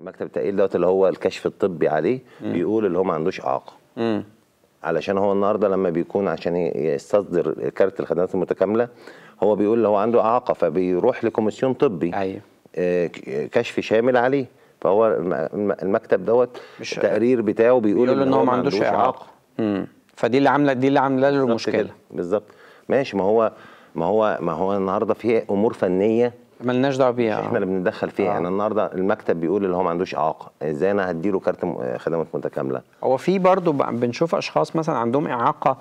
مكتب التأهيل دوت اللي هو الكشف الطبي عليه م. بيقول اللي هو ما عندوش إعاقة علشان هو النهارده لما بيكون عشان يستصدر كارت الخدمات المتكاملة هو بيقول اللي هو عنده إعاقة فبيروح لكوميسيون طبي أيوه آه، كشف شامل عليه فهو المكتب دوت التقرير بتاعه بيقول, بيقول ان هو ما عندوش إعاقة فدي اللي عامله دي اللي عامله له المشكله بالظبط ماشي ما هو ما هو ما هو النهارده في امور فنيه ملناش دعوه بيها احنا اللي بنتدخل فيها آه. يعني النهارده المكتب بيقول اللي هو ما عندوش اعاقه ازاي انا هديله كارت خدمات متكامله هو في برضه بنشوف اشخاص مثلا عندهم اعاقه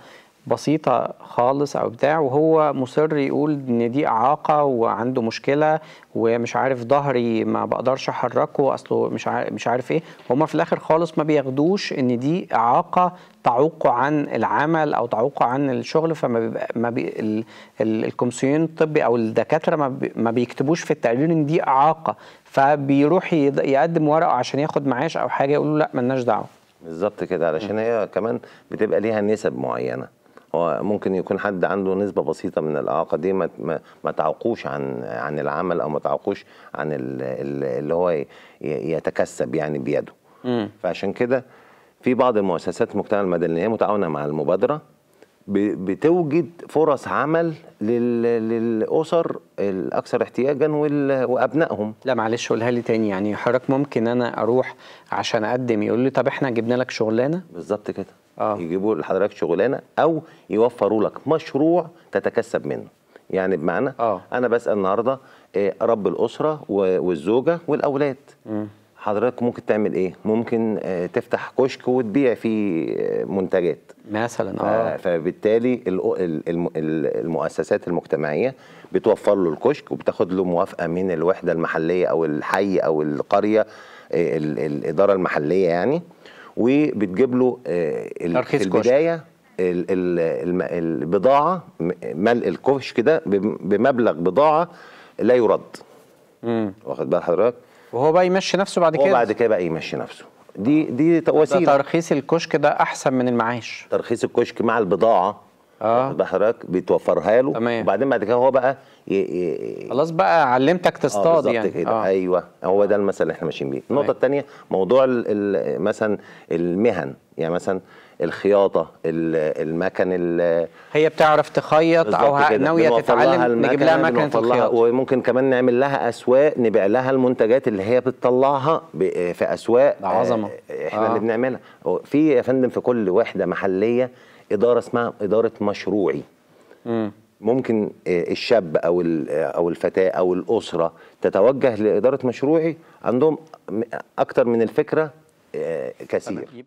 بسيطة خالص أو بتاع وهو مصر يقول إن دي إعاقة وعنده مشكلة ومش عارف ظهري ما بقدرش أحركه أصله مش عارف مش عارف إيه هما في الآخر خالص ما بياخدوش إن دي إعاقة تعوقه عن العمل أو تعوقه عن الشغل فما بيبقى ما بي ال ال الكومسيون الطبي أو الدكاترة ما, ما بيكتبوش في التقرير إن دي إعاقة فبيروح يقدم ورقه عشان ياخد معاش أو حاجة يقولوا لا ملناش دعوة بالظبط كده علشان هي كمان بتبقى ليها نسب معينه هو ممكن يكون حد عنده نسبه بسيطه من الاعاقه دي ما ما تعوقوش عن عن العمل او ما تعوقوش عن اللي هو يتكسب يعني بيده م. فعشان كده في بعض المؤسسات المجتمع المدني هي متعاونه مع المبادره بتوجد فرص عمل للاسر الاكثر احتياجا وابنائهم لا معلش قولها لي تاني يعني حضرتك ممكن انا اروح عشان اقدم يقول لي طب احنا جبنا لك شغلانه بالظبط كده آه. يجيبوا لحضرتك شغلانه او يوفروا لك مشروع تتكسب منه يعني بمعنى آه. انا بسال النهارده آه، رب الاسره والزوجه والاولاد م. حضرتك ممكن تعمل ايه ممكن آه، تفتح كشك وتبيع فيه آه، منتجات مثلا اه فبالتالي المؤسسات المجتمعيه بتوفر له الكشك وبتاخد له موافقه من الوحده المحليه او الحي او القريه آه، الاداره المحليه يعني وبتجيب له في البدايه البضاعه ملء الكشك ده بمبلغ بضاعه لا يرد واخد بال حضرتك وهو بقى يمشي نفسه بعد كده وبعد بعد كده بقى يمشي نفسه دي دي وسيله ترخيص الكشك ده احسن من المعاش ترخيص الكشك مع البضاعه اه حضرتك بتوفرها له تمام وبعدين بعد كده هو بقى خلاص بقى علمتك آه، تصطاد آه يعني كده. آه. ايوه هو ده المثل اللي احنا ماشيين بيه النقطه الثانيه موضوع ال ال مثلا المهن يعني مثلا الخياطه المكن هي بتعرف تخيط او ناويه تتعلم نجيب لها مكنه الخياطه وممكن كمان نعمل لها اسواق نبيع لها المنتجات اللي هي بتطلعها في اسواق عظمه آه، احنا آه. اللي بنعملها في يا فندم في كل وحده محليه اداره اسمها اداره مشروعي م. ممكن آه، الشاب او آه، او الفتاه او الاسره تتوجه لاداره مشروعي عندهم اكثر من الفكره كثير